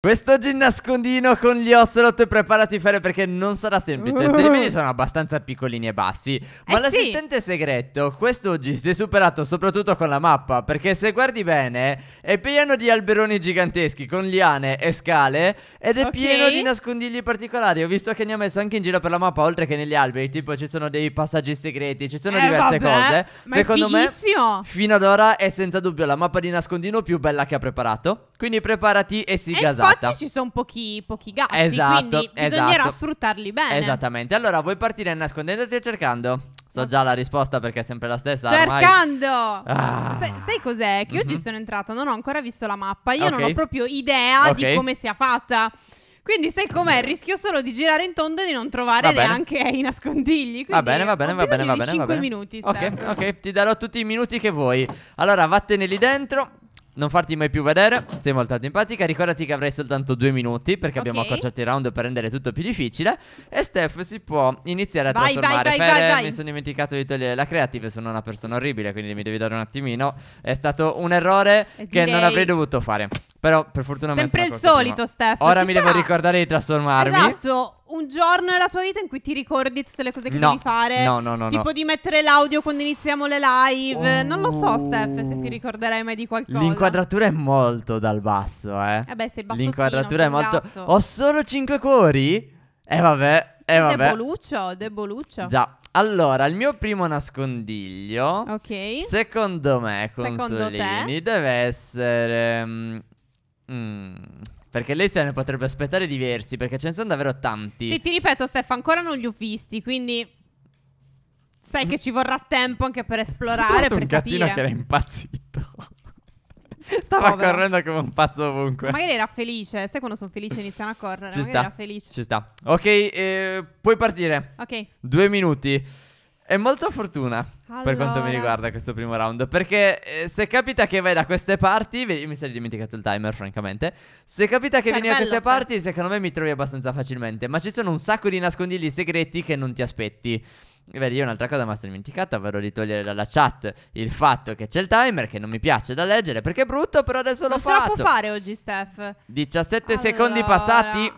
Quest'oggi il nascondino con gli ocelot preparati a fare perché non sarà semplice. Se i uh-huh. mini sono abbastanza piccolini e bassi. Ma eh l'assistente sì. segreto quest'oggi si è superato soprattutto con la mappa. Perché se guardi bene è pieno di alberoni giganteschi con liane e scale. Ed è okay. pieno di nascondigli particolari. Ho visto che ne ha messo anche in giro per la mappa, oltre che negli alberi. Tipo ci sono dei passaggi segreti, ci sono eh, diverse vabbè, cose. Ma Secondo me, fino ad ora è senza dubbio la mappa di nascondino più bella che ha preparato. Quindi preparati e si e gasata. Infatti ci sono pochi, pochi gatti, esatto, quindi esatto. bisognerà esatto. sfruttarli bene. Esattamente. Allora vuoi partire nascondendoti e cercando? So già la risposta perché è sempre la stessa. Cercando! Ah. Sai, sai cos'è? Che mm -hmm. oggi sono entrata, non ho ancora visto la mappa. Io okay. non ho proprio idea okay. di come sia fatta. Quindi sai com'è? Rischio solo di girare in tondo e di non trovare neanche i nascondigli. Quindi va bene, va bene, va bene, va bene. 5 minuti. Steph. Ok, ok, ti darò tutti i minuti che vuoi. Allora vattene lì dentro. Non farti mai più vedere Sei molto antipatica Ricordati che avrai soltanto due minuti Perché abbiamo accorciato i round per rendere tutto più difficile E Steph si può iniziare a vai, trasformare vai, vai, Fere, vai, Mi sono dimenticato di togliere la creative Sono una persona orribile Quindi mi devi dare un attimino È stato un errore Direi. Che non avrei dovuto fare Però per fortuna Sempre il solito Steph Ora mi sarà. devo ricordare di trasformarmi Esatto un giorno nella tua vita in cui ti ricordi tutte le cose che no, devi fare? No, no, no. Tipo no. di mettere l'audio quando iniziamo le live. Uh, non lo so, Steph, se ti oh. ricorderai mai di qualcosa. L'inquadratura è molto dal basso, eh. Eh beh, sei basso. L'inquadratura è molto. Gatto. Ho solo 5 cuori? Eh vabbè. Eh vabbè. Deboluccio, deboluccio. Già. Allora, il mio primo nascondiglio. Ok. Secondo me, Consolini, secondo te? deve essere. Mm, mm perché lei se ne potrebbe aspettare diversi, perché ce ne sono davvero tanti. Sì, ti ripeto, Stefano, ancora non li ho visti, quindi. Sai che mm. ci vorrà tempo anche per esplorare. Per un capire. gattino che era impazzito. Stava Povero. correndo come un pazzo ovunque. Magari era felice. Sai quando sono felice iniziano a correre? Ci Magari sta. era felice. Ci sta. Ok, eh, puoi partire. Ok. Due minuti. E molta fortuna allora. per quanto mi riguarda questo primo round. Perché eh, se capita che vai da queste parti, Io mi sarei dimenticato il timer, francamente. Se capita che cioè, vieni da queste star. parti, secondo me mi trovi abbastanza facilmente. Ma ci sono un sacco di nascondigli segreti che non ti aspetti. Vedi, io un'altra cosa mi sono dimenticata, ovvero di togliere dalla chat il fatto che c'è il timer, che non mi piace da leggere perché è brutto, però adesso non l'ho fatto. Non ce la può fare oggi, Steph. 17 allora. secondi passati.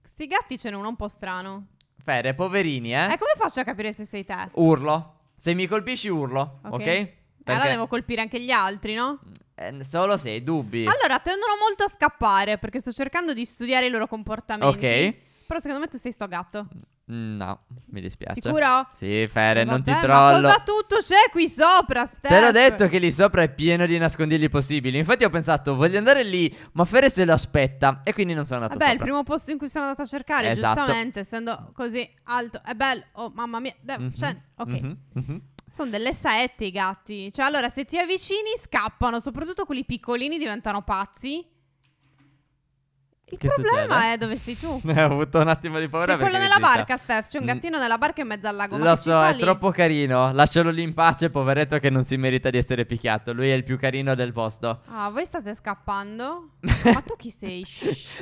Sti gatti ce n'è uno un po' strano. Fede, poverini, eh? Eh, come faccio a capire se sei te? Urlo. Se mi colpisci, urlo, ok? okay? Allora devo colpire anche gli altri, no? Eh, solo se hai dubbi. Allora, tendono molto a scappare perché sto cercando di studiare i loro comportamenti. Ok. Però secondo me tu sei sto gatto. No, mi dispiace. Sicuro? Sì, Fere, Vabbè, eh, non ti trollo. Ma cosa tutto c'è qui sopra, Steph? Te l'ho detto che lì sopra è pieno di nascondigli possibili. Infatti ho pensato, voglio andare lì, ma Fere se lo aspetta. E quindi non sono andato Vabbè, eh sopra. Vabbè, il primo posto in cui sono andata a cercare, esatto. giustamente, essendo così alto. È bello. Oh, mamma mia. De- mm-hmm. cioè, ok. Mm-hmm. Mhm. Sono delle saette i gatti. Cioè, allora, se ti avvicini scappano, soprattutto quelli piccolini diventano pazzi. Il che problema succede? è dove sei tu. Ne eh, ho avuto un attimo di paura. Sei quello nella dica. barca, Steph. C'è un mm. gattino nella barca in mezzo al lago. Lo so, è lì? troppo carino. Lascialo lì in pace, poveretto, che non si merita di essere picchiato. Lui è il più carino del posto. Ah, voi state scappando? ma tu chi sei?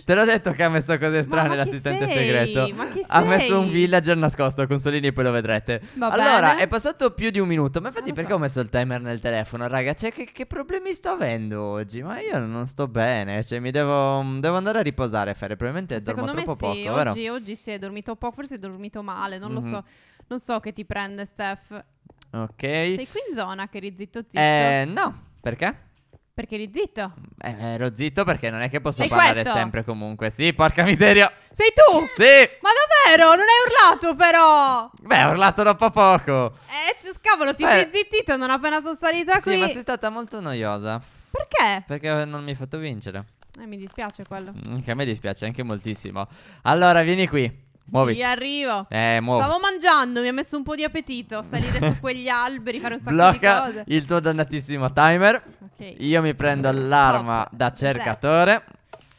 Te l'ho detto che ha messo cose strane ma, ma l'assistente sei? segreto. Ma chi sei? Ha messo un villager nascosto. Consolini, e poi lo vedrete. Va allora, bene. è passato più di un minuto. Ma infatti, eh, perché so. ho messo il timer nel telefono? Raga, cioè, che, che, problemi sto avendo oggi? Ma io non sto bene. Cioè, mi devo, mm, devo andare a riposare riposare, Fere. Probabilmente dormo Secondo troppo poco, sì, vero? Oggi, oggi si è dormito poco, forse hai dormito male, non mm-hmm. lo mhm. so. Non so che ti prende, Steph. Ok. Sei qui in zona, che eri zitto zitto? Eh, no. Perché? Perché eri zitto? Eh, ero zitto perché non è che posso Sei parlare questo? sempre comunque. Sì, porca miseria. Sei tu? Sì. Ma davvero? Non hai urlato però. Beh, ho urlato troppo poco. Eh, cavolo, ti Beh. sei zittito non appena sono salita sì, qui. Sì, ma sei stata molto noiosa. Perché? Perché non mi hai fatto vincere. Eh, mi dispiace quello. Mm, anche a me dispiace, anche moltissimo. Allora, vieni qui. Muoviti. Sì, arrivo. Eh, muovi. Stavo mangiando, mi ha messo un po' di appetito. Salire su quegli alberi, fare un sacco Blocca di cose. il tuo dannatissimo timer. Okay. Io mi prendo l'arma da cercatore.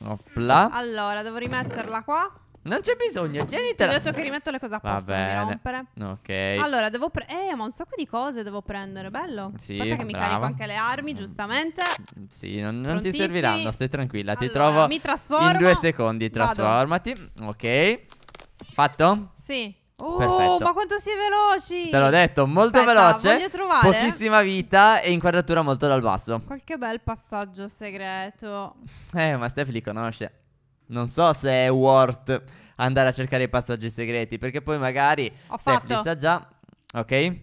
Opla. Allora, devo rimetterla qua. Non c'è bisogno, tienitela. Ti ho detto che rimetto le cose a posto, Va bene. non mi rompere. Ok. Allora, devo prendere... Eh, ma un sacco di cose devo prendere, bello. Sì, Aspetta che mi brava. carico anche le armi, mm. giustamente. Sì, non, non ti serviranno, stai tranquilla. Allora, ti trovo mi trasformo. in due secondi, trasformati. Vado. Ok. Fatto? Sì. Oh, Perfetto. ma quanto sei veloci! Te l'ho detto, molto Aspetta, veloce. Voglio trovare. Pochissima vita e inquadratura molto dal basso. Qualche bel passaggio segreto. Eh, ma Steph li conosce. Non so se è worth andare a cercare i passaggi segreti, perché poi magari Ho Steph fatto. li sa già. Ok?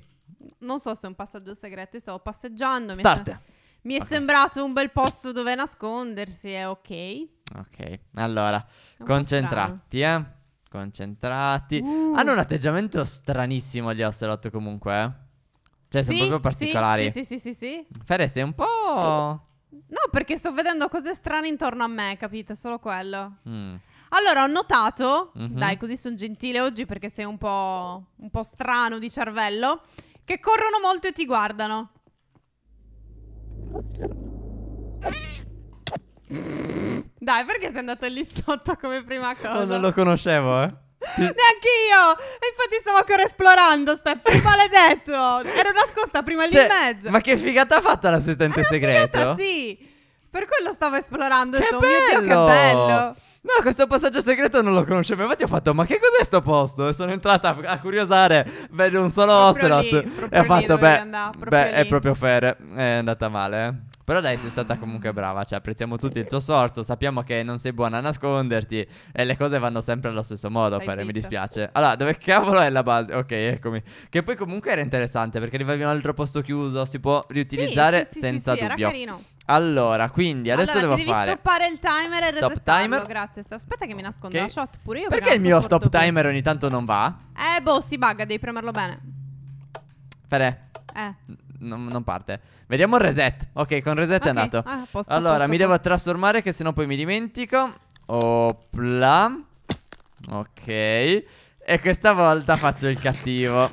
Non so se è un passaggio segreto, io stavo passeggiando. Start. Mi è, mi è okay. sembrato un bel posto dove nascondersi, è ok. Ok, allora, concentrati, eh. Concentrati. Uh. Hanno un atteggiamento stranissimo gli ocelot comunque, eh. Cioè, sì, sono proprio particolari. Sì, sì, sì, sì, sì. Fare sei un po'... Oh. No, perché sto vedendo cose strane intorno a me, capito? Solo quello. Mm. Allora, ho notato, mm-hmm. dai, così sono gentile oggi perché sei un po', un po' strano di cervello, che corrono molto e ti guardano. Dai, perché sei andato lì sotto come prima cosa? No, non lo conoscevo, eh. Neanche io! infatti stavo ancora esplorando, Steps, sei maledetto! Ero nascosta prima lì cioè, in mezzo. Ma che figata ha fatto l'assistente segreto? Figata, sì! Per quello stavo esplorando. Che, detto, bello! Oh Dio, che bello! No, questo passaggio segreto non lo conoscevo. Infatti ho fatto, ma che cos'è sto posto? E sono entrata a curiosare, vedo un solo proprio ocelot. Lì, e ho fatto, lì, beh, beh è proprio fair. È andata male, eh. Però dai, sei stata comunque brava. Cioè, apprezziamo tutti il tuo sorso. Sappiamo che non sei buona a nasconderti. E le cose vanno sempre allo stesso modo a fare. Mi dispiace. Allora, dove cavolo è la base? Ok, eccomi. Che poi comunque era interessante perché arrivavi in un altro posto chiuso. Si può riutilizzare sì, sì, senza sì, dubbio. Era carino. Allora, quindi adesso allora, devo devi fare. Devi stoppare il timer e stop timer. Grazie. Aspetta, che mi nascondo okay. la shot pure io. Perché, il mio stop timer ogni tanto non va? Eh, boh, sti bugga, devi premerlo bene. Fere. Eh non, non parte. Vediamo il reset. Ok, con reset okay. è andato. Ah, posso, allora, posso, mi posso. devo trasformare che sennò poi mi dimentico. Opla. Ok. E questa volta faccio il cattivo.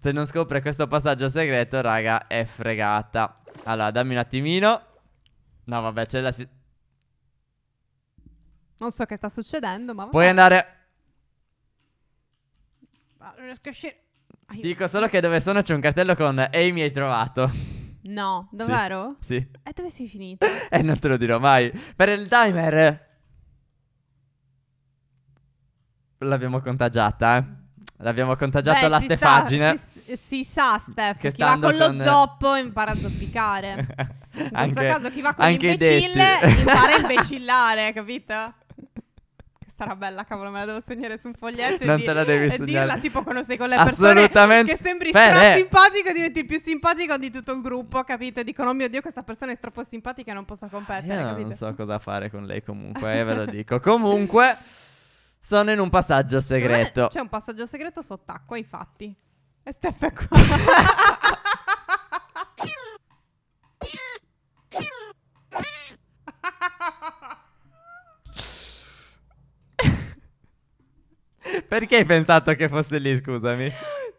Se non scopre questo passaggio segreto, raga, è fregata. Allora, dammi un attimino. No, vabbè, c'è la... Si non so che sta succedendo, ma... Vabbè. Puoi andare... Ah, non riesco a uscire... Ti dico solo che dove sono c'è un cartello con Ehi mi hai trovato. No, davvero? Sì. sì. E dove sei finito? eh, non te lo dirò mai. Per il timer. L'abbiamo contagiata, eh. L'abbiamo contagiata Beh, la stefagine. si, sa, Steph, che chi va con lo zoppo impara a zoppicare. In questo caso chi va con l'imbecille impara a imbecillare, capito? sarà bella, cavolo, me la devo segnare su un foglietto non e, te la devi e segnare. dirla tipo quando sei con le persone che sembri eh. stra simpatico e diventi il più simpatico di tutto il gruppo, capito? E dicono, oh mio Dio, questa persona è troppo simpatica e non posso competere, Io non so cosa fare con lei comunque, eh, ve lo dico. Comunque, sono in un passaggio segreto. C'è un passaggio segreto sott'acqua, infatti. E Steph è qua. Perché hai pensato che fosse lì, scusami?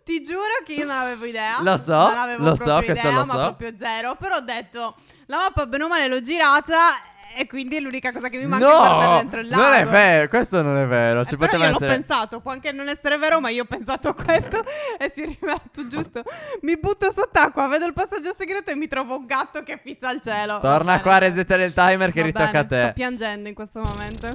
Ti giuro che io non avevo idea. Lo so, non avevo lo so, idea, lo so. proprio zero. Però ho detto, la mappa bene o male l'ho girata e quindi è l'unica cosa che mi manca no, è guardare dentro il lago. Non è vero, questo non è vero. Ci eh, poteva io essere. l'ho pensato, può anche non essere vero, ma io ho pensato questo e si è rivelato giusto. Mi butto sott'acqua, vedo il passaggio segreto e mi trovo un gatto che fissa il cielo. Torna qua a resettare il timer che Va ritocca bene, a te. Sto piangendo in questo momento.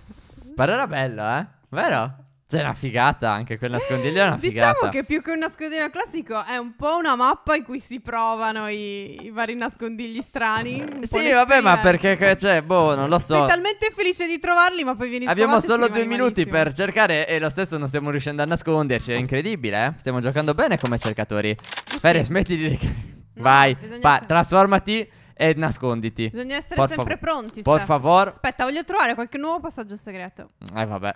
Però era bello, eh? Vero? C'è cioè, una figata anche quel nascondiglio, è una diciamo figata. Diciamo che più che un nascondiglio classico è un po' una mappa in cui si provano i, i vari nascondigli strani. Sì, vabbè, ma perché, cioè, boh, non lo so. Sei talmente felice di trovarli, ma poi vieni Abbiamo solo due minuti malissimo. per cercare e lo stesso non stiamo riuscendo a nasconderci, è incredibile, eh? Stiamo giocando bene come cercatori. Sì. Ferri, smetti di... No, Vai, pa- trasformati e nasconditi. Bisogna essere Por sempre favor. pronti. Per favore. Aspetta, voglio trovare qualche nuovo passaggio segreto. Eh, vabbè.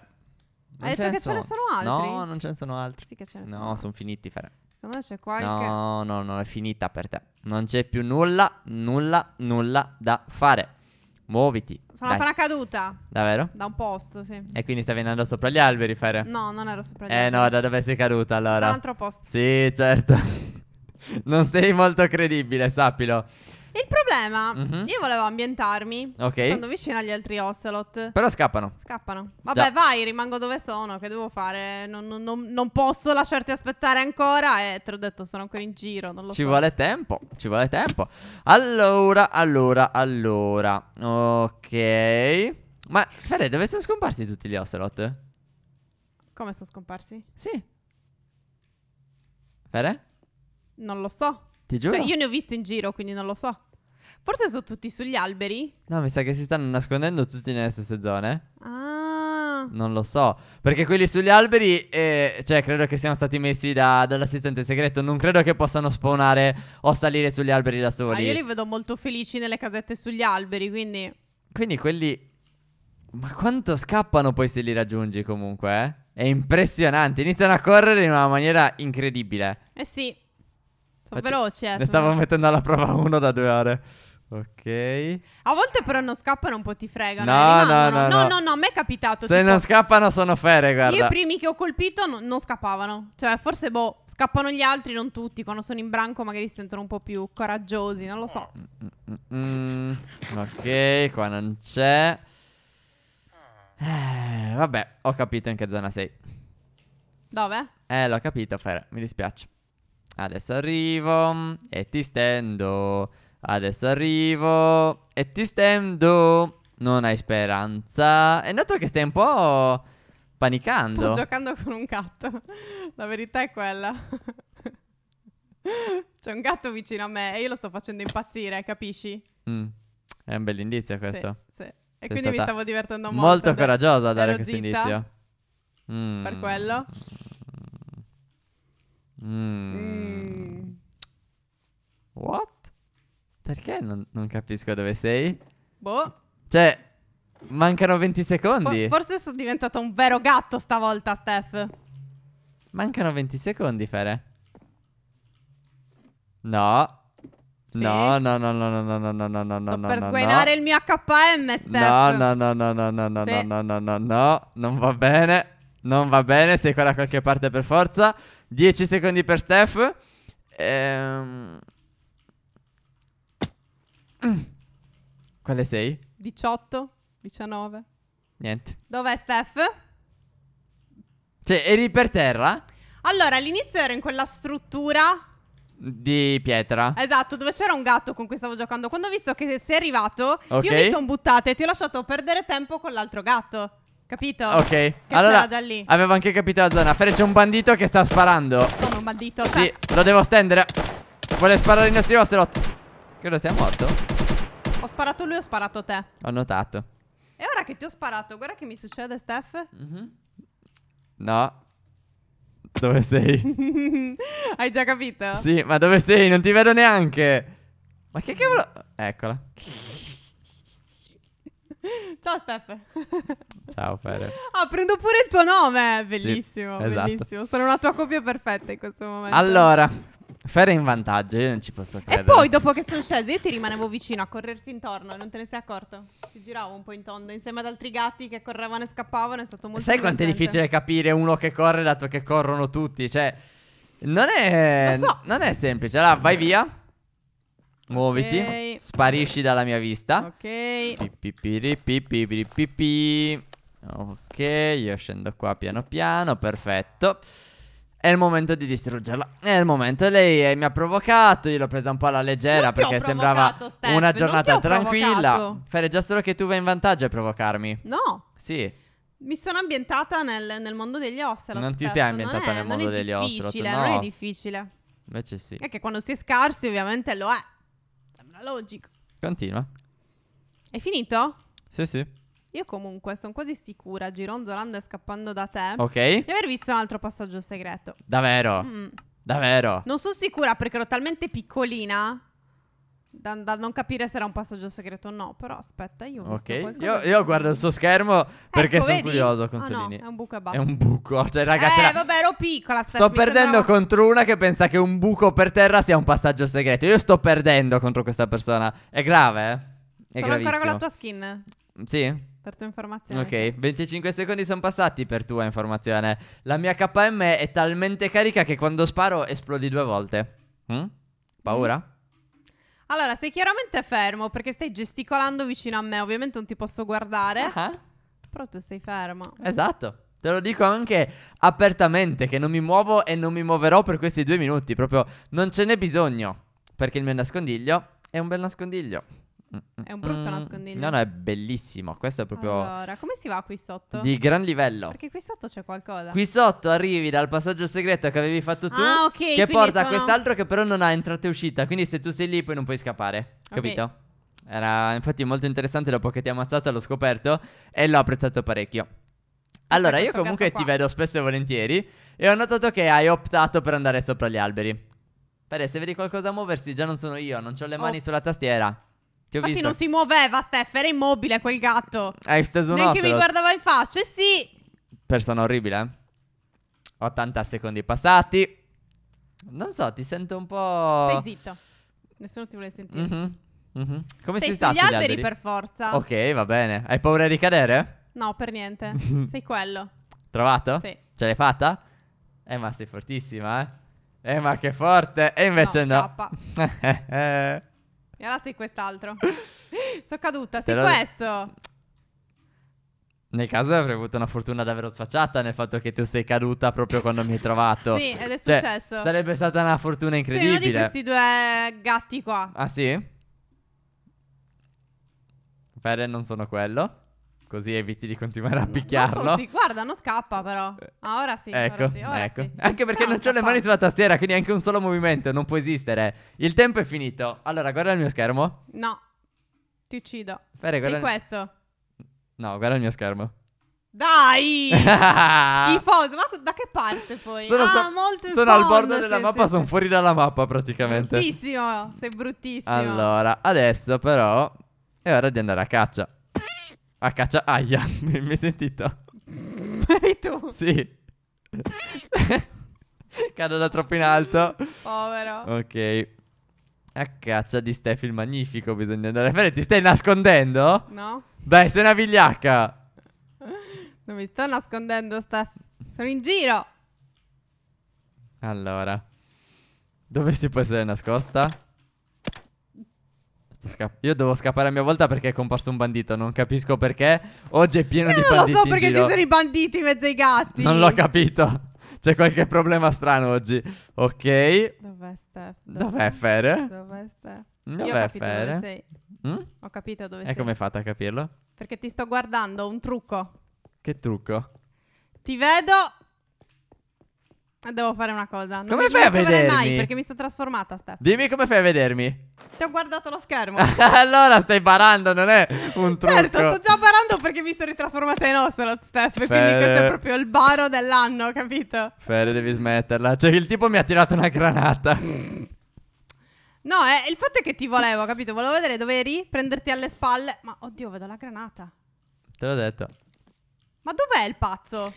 Non Hai detto che sono. ce ne sono altri? No, non ce ne sono altri. Sì che ce ne sono. No, sono finiti, Fere. Secondo me c'è qualche... No, no, no, è finita per te. Non c'è più nulla, nulla, nulla da fare. Muoviti. Sono dai. appena caduta. Davvero? Da un posto, sì. E quindi stai venendo sopra gli alberi, Fere? No, non ero sopra gli eh, alberi. Eh no, da dove sei caduta allora? Da un altro posto. Sì, certo. non sei molto credibile, sappilo. Il problema, mm-hmm. io volevo ambientarmi. Ok. Stando vicino agli altri ocelot. Però scappano. Scappano. Vabbè, Già. vai, rimango dove sono. Che devo fare? Non, non, non posso lasciarti aspettare ancora. E eh, te l'ho detto, sono ancora in giro. Non ci so. vuole tempo. Ci vuole tempo. Allora, allora, allora. Ok. Ma, Fede, dove sono scomparsi tutti gli ocelot? Come sono scomparsi? Sì. Fede? Non lo so. Ti cioè, giuro? Cioè, io ne ho visto in giro, quindi non lo so. Forse sono tutti sugli alberi? No, mi sa che si stanno nascondendo tutti nelle stesse zone. Ah. Non lo so. Perché quelli sugli alberi, eh, cioè, credo che siano stati messi da, dall'assistente segreto. Non credo che possano spawnare o salire sugli alberi da ah, soli. Ma ah, io li vedo molto felici nelle casette sugli alberi, quindi. Quindi quelli. Ma quanto scappano poi se li raggiungi comunque, eh? È impressionante. Iniziano a correre in una maniera incredibile. Eh sì. Eh, sono eh, veloci, Ne stavo mettendo alla prova uno da due ore. Ok. A volte però non scappano, un po' ti fregano. No, eh, no, no, no, no, no, a me è capitato. Se non scappano sono fere, guarda. Io i primi che ho colpito non scappavano. Cioè, forse boh, scappano gli altri, non tutti. Quando sono in branco magari si sentono un po' più coraggiosi, non lo so. Mm, mm, mm, ok, qua non c'è. Eh, vabbè, ho capito in che zona sei. Dove? Eh, l'ho capito, Fere, mi dispiace. Adesso arrivo e ti stendo. Adesso arrivo e ti stendo. Non hai speranza. È noto che stai un po' panicando. Sto giocando con un gatto. La verità è quella. C'è un gatto vicino a me e io lo sto facendo impazzire, capisci? Mm. È un bell'indizio questo. Sì, sì. E Sei quindi mi stavo divertendo molto. Molto coraggiosa a dare questo indizio. Mm. Per quello. Mm. Mm. What? Perché non, non, capisco dove sei? Boh. Cioè, mancano 20 secondi. For forse sono diventato un vero gatto stavolta, Steph. Mancano 20 secondi, Fere. No. Sì. No, no, no, no, no, no, no, no, no, no, no, no. Per sguainare no. il mio HM, Steph. No, no, no, no, no, no, no, sì. no, no, no, no, no, non va bene. Non va bene, sei qua da qualche parte per forza. 10 secondi per Steph. Ehm... Mm. Quale sei? 18, 19. Niente. Dov'è Steph? Cioè, eri per terra? Allora, all'inizio ero in quella struttura di pietra. Esatto, dove c'era un gatto con cui stavo giocando. Quando ho visto che sei arrivato, okay. io mi sono buttata e ti ho lasciato perdere tempo con l'altro gatto. Capito? Ok. Che allora, già lì. avevo anche capito la zona. Fred c'è un bandito che sta sparando. Sono un bandito? Sì, sta... lo devo stendere. Vuole sparare i nostri ocelot. Credo sia morto. Ho sparato lui, ho sparato te. Ho notato. E ora che ti ho sparato, guarda che mi succede, Steph. Mm -hmm. No. Dove sei? Hai già capito? Sì, ma dove sei? Non ti vedo neanche. Ma che cavolo... Eccola. Ciao Steph. Ciao Fede. Ah, prendo pure il tuo nome, bellissimo, sì, esatto. bellissimo. Sono la tua coppia perfetta in questo momento. Allora, Fede è in vantaggio, io non ci posso credere. E poi dopo che sono scesa io ti rimanevo vicino a correrti intorno, non te ne sei accorto? Ti giravo un po' in tondo insieme ad altri gatti che correvano e scappavano, è stato molto Sai quanto è difficile capire uno che corre dato che corrono tutti, cioè non è, so. non è semplice. Allora, vai via Muoviti. Okay. Sparisci dalla mia vista. Ok. Pipipiripipi. Ok, io scendo qua piano piano, perfetto. È il momento di distruggerla. È il momento. Lei eh, mi ha provocato. Io l'ho presa un po' alla leggera perché sembrava Steph, una giornata tranquilla. Fare già solo che tu vai in vantaggio a provocarmi. No. Sì. Mi sono ambientata nel, nel mondo degli ocelot. Non ti Steph. sei ambientata è, nel mondo degli ocelot. No. Non è difficile. Invece sì. È che quando si è scarsi ovviamente lo è logico. Continua. È finito? Sì, sì. Io comunque sono quasi sicura, gironzolando e scappando da te, Ok. di aver visto un altro passaggio segreto. Davvero? Mm. Davvero? Non sono sicura perché ero talmente piccolina da, da, non capire se era un passaggio segreto o no, però aspetta, io ho Ok, io, io, guardo il suo schermo ecco, perché ecco, sono vedi? curioso, ah, Consolini. Oh no, è un buco e basta. È un buco, cioè ragazzi... Eh, vabbè, ero piccola, Steph, Sto perdendo sembrava... contro una che pensa che un buco per terra sia un passaggio segreto. Io sto perdendo contro questa persona. È grave, eh? È sono gravissimo. ancora con la tua skin? Mm, sì. Per tua informazione. Ok, 25 secondi sono passati per tua informazione. La mia KM è talmente carica che quando sparo esplodi due volte. Hm? Paura? Mm. Allora, sei chiaramente fermo perché stai gesticolando vicino a me. Ovviamente non ti posso guardare. Uh-huh. Però tu sei fermo. Esatto. Te lo dico anche apertamente che non mi muovo e non mi muoverò per questi due minuti. Proprio non ce n'è bisogno. Perché il mio nascondiglio è un bel nascondiglio. Mm, mm, è un brutto mm. nascondiglio. No, no, è bellissimo. Questo è proprio. Allora, come si va qui sotto? Di gran livello. Perché qui sotto c'è qualcosa. Qui sotto arrivi dal passaggio segreto che avevi fatto tu. Ah, ok. Che porta sono... a quest'altro che però non ha entrata e uscita. Quindi se tu sei lì poi non puoi scappare. Okay. Capito? Era infatti molto interessante dopo che ti ha ammazzato l'ho scoperto e l'ho apprezzato parecchio. Allora, io comunque ti vedo spesso e volentieri e ho notato che hai optato per andare sopra gli alberi. Pare, se vedi qualcosa muoversi, già non sono io, non ho le mani Ops. sulla tastiera. Ti ho Infatti visto. non si muoveva, Steph, era immobile quel gatto. Hai steso un osso. Neanche mi guardava in faccia, e sì. Persona orribile, 80 eh? secondi passati. Non so, ti sento un po'... Stai zitto. Nessuno ti vuole sentire. Mm-hmm. Mm-hmm. Come Sei si sta sugli alberi, alberi per forza. Ok, va bene. Hai paura di cadere? No, per niente. Sei quello. Trovato? Sì. Ce l'hai fatta? Eh, ma sei fortissima, eh. Eh, ma che forte. E invece no. no. Scappa. E allora sei quest'altro. Sono caduta, sei Però... questo. Nel caso avrei avuto una fortuna davvero sfacciata nel fatto che tu sei caduta proprio quando mi hai trovato. sì, ed è cioè, successo. Sarebbe stata una fortuna incredibile. Sei uno di questi due gatti qua. Ah sì? Fede non sono quello. Così eviti di continuare a picchiarlo. Non so, sì, guarda, non scappa però. Eh, ah, ora sì. Ecco, ora sì, ora ecco. Sì. Anche perché non, non ho le mani sulla tastiera, quindi anche un solo movimento non può esistere. Il tempo è finito. Allora, guarda il mio schermo. No, ti uccido. Fere, guarda... Sei questo. No, guarda il mio schermo. Dai! Schifoso, ma da che parte poi? Sono, ah, so, molto sono al bordo della sì, mappa, sì, sono sì. fuori dalla mappa praticamente. Bruttissimo, sei bruttissimo. Allora, adesso però è ora di andare a caccia. A caccia aia, mi hai sentito? Eri tu? Sì. Cado da troppo in alto. Povero. Ok. A caccia di Steffi il Magnifico bisogna andare. Fede, ti stai nascondendo? No. Dai, sei una vigliacca. Non mi sto nascondendo, Steph. Sono in giro. Allora. Dove si può essere nascosta? Sca- io devo scappare a mia volta perché è comparso un bandito. Non capisco perché. Oggi è pieno io eh, di banditi. Io lo so perché ci sono i banditi in mezzo ai gatti. Non l'ho capito. C'è qualche problema strano oggi. Ok. Dov'è Steph? Dov'è Fer? Dov'è Steph? Dov'è Fer? Mm? Ho capito dove e sei. E come fate a capirlo? Perché ti sto guardando un trucco. Che trucco? Ti vedo Devo fare una cosa. Non come fai a vedermi? mai perché mi sto trasformata, Steph. Dimmi come fai a vedermi. Ti ho guardato lo schermo. allora stai parando, non è un trucco. Certo, sto già parando perché mi sono ritrasformata in Ocelot, Steph. Fere... Quindi questo è proprio il baro dell'anno, capito? Fere, devi smetterla. Cioè, il tipo mi ha tirato una granata. No, eh, il fatto è che ti volevo, capito? Volevo vedere dove eri, prenderti alle spalle. Ma oddio, vedo la granata. Te l'ho detto. Ma dov'è il pazzo?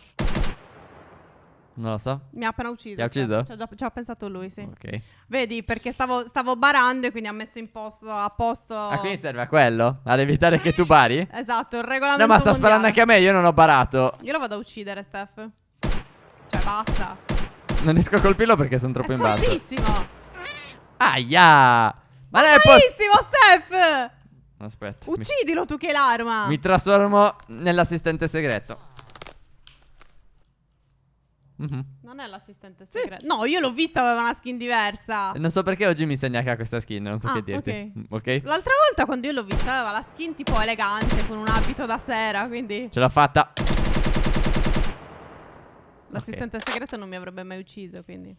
Non lo so. Mi ha appena ucciso. Ti ha cioè, ucciso? ci, ha già, ci pensato lui, sì. Ok. Vedi, perché stavo, stavo barando e quindi ha messo in posto, a posto... Ah, quindi serve a quello? Ad evitare che tu bari? Esatto, il regolamento No, ma sta mondiale. sparando anche a me, io non ho barato. Io lo vado a uccidere, Steph. Cioè, basta. Non riesco a colpirlo perché sono troppo è in basso. Fortissimo. Aia! Ma non è Bravissimo, Steph! Aspetta. Uccidilo tu che è l'arma. Mi trasformo nell'assistente segreto. Mm-hmm. Non è l'assistente segreto. Sì. No, io l'ho vista, aveva una skin diversa. Non so perché oggi mi segna che ha questa skin, non so ah, che dirti. Mm, ok. L'altra volta quando io l'ho vista aveva la skin tipo elegante con un abito da sera, quindi... Ce l'ha fatta. L'assistente okay. segreto non mi avrebbe mai ucciso, quindi...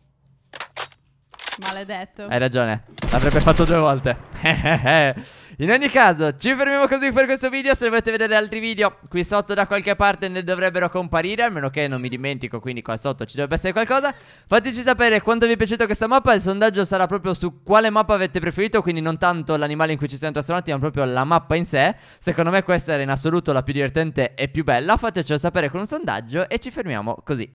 Maledetto. Hai ragione. L'avrebbe fatto due volte. In ogni caso, ci fermiamo così per questo video. Se volete vedere altri video, qui sotto da qualche parte ne dovrebbero comparire. A meno che non mi dimentico, quindi qua sotto ci dovrebbe essere qualcosa. Fateci sapere quanto vi è piaciuta questa mappa. Il sondaggio sarà proprio su quale mappa avete preferito. Quindi non tanto l'animale in cui ci siamo trasformati, ma proprio la mappa in sé. Secondo me questa era in assoluto la più divertente e più bella. Fatecelo sapere con un sondaggio e ci fermiamo così.